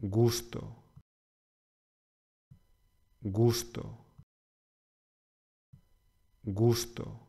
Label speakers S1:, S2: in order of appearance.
S1: gusto, gusto, gusto.